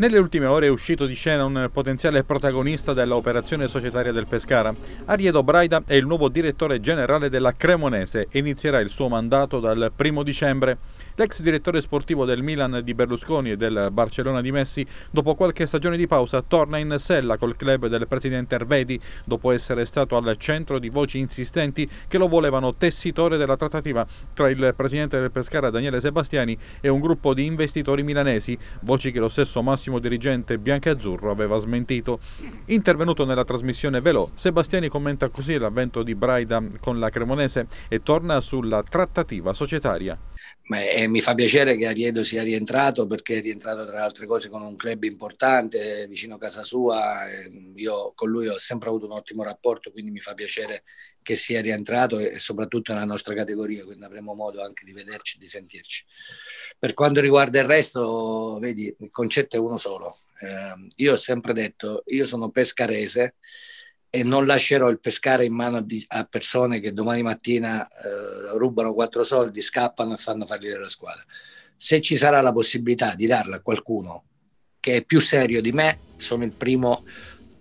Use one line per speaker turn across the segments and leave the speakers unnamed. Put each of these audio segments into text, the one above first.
Nelle ultime ore è uscito di scena un potenziale protagonista dell'operazione societaria del Pescara. Ariedo Braida è il nuovo direttore generale della Cremonese e inizierà il suo mandato dal primo dicembre. L'ex direttore sportivo del Milan di Berlusconi e del Barcellona di Messi, dopo qualche stagione di pausa, torna in sella col club del presidente Ervedi, dopo essere stato al centro di voci insistenti che lo volevano tessitore della trattativa tra il presidente del Pescara Daniele Sebastiani e un gruppo di investitori milanesi, voci che lo stesso massimo dirigente biancazzurro aveva smentito. Intervenuto nella trasmissione Velò, Sebastiani commenta così l'avvento di Braida con la Cremonese e torna sulla trattativa
societaria e mi fa piacere che Ariedo sia rientrato perché è rientrato tra le altre cose con un club importante eh, vicino a casa sua. Io con lui ho sempre avuto un ottimo rapporto, quindi mi fa piacere che sia rientrato e soprattutto nella nostra categoria, quindi avremo modo anche di vederci, e di sentirci. Per quanto riguarda il resto, vedi, il concetto è uno solo. Eh, io ho sempre detto, io sono pescarese e non lascerò il pescare in mano a persone che domani mattina eh, rubano quattro soldi, scappano e fanno fallire la squadra. Se ci sarà la possibilità di darla a qualcuno che è più serio di me, sono il primo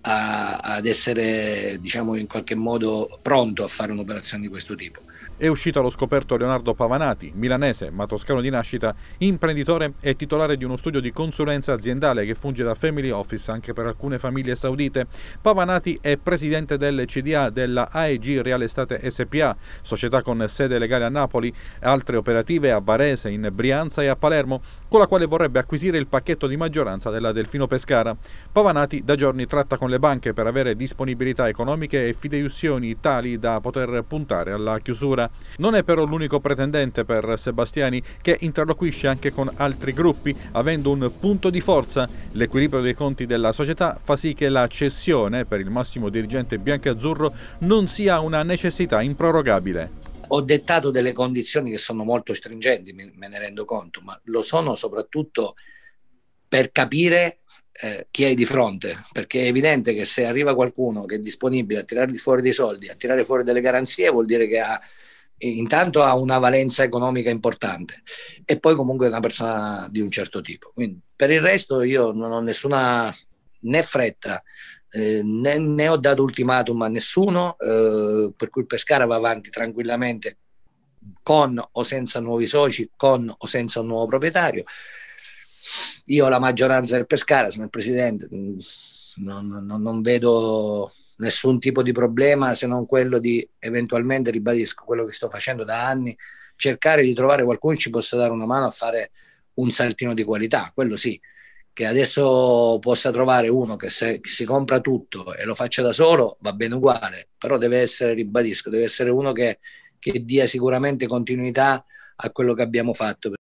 a, ad essere, diciamo, in qualche modo pronto a fare un'operazione di questo tipo. È uscito allo scoperto Leonardo
Pavanati, milanese ma toscano di nascita, imprenditore e titolare di uno studio di consulenza aziendale che funge da family office anche per alcune famiglie saudite. Pavanati è presidente del CDA della AEG Real Estate SPA, società con sede legale a Napoli, altre operative a Varese, in Brianza e a Palermo, con la quale vorrebbe acquisire il pacchetto di maggioranza della Delfino Pescara. Pavanati da giorni tratta con le banche per avere disponibilità economiche e fideiussioni tali da poter puntare alla chiusura. Non è però l'unico pretendente per Sebastiani che interloquisce anche con altri gruppi avendo un punto di forza. L'equilibrio dei conti della società fa sì che la cessione per il massimo dirigente
biancazzurro non sia una necessità improrogabile ho dettato delle condizioni che sono molto stringenti, me ne rendo conto, ma lo sono soprattutto per capire eh, chi hai di fronte, perché è evidente che se arriva qualcuno che è disponibile a tirargli fuori dei soldi, a tirare fuori delle garanzie, vuol dire che ha intanto ha una valenza economica importante e poi comunque è una persona di un certo tipo. Quindi, per il resto io non ho nessuna né fretta eh, né, né, ho dato ultimatum a nessuno, eh, per cui il Pescara va avanti tranquillamente con o senza nuovi soci, con o senza un nuovo proprietario. Io ho la maggioranza del Pescara, sono il presidente, mm, non, non, non vedo nessun tipo di problema se non quello di eventualmente, ribadisco quello che sto facendo da anni, cercare di trovare qualcuno che ci possa dare una mano a fare un saltino di qualità, quello sì, che adesso possa trovare uno che se si compra tutto e lo faccia da solo va bene uguale, però deve essere, ribadisco, deve essere uno che, che dia sicuramente continuità a quello che abbiamo fatto.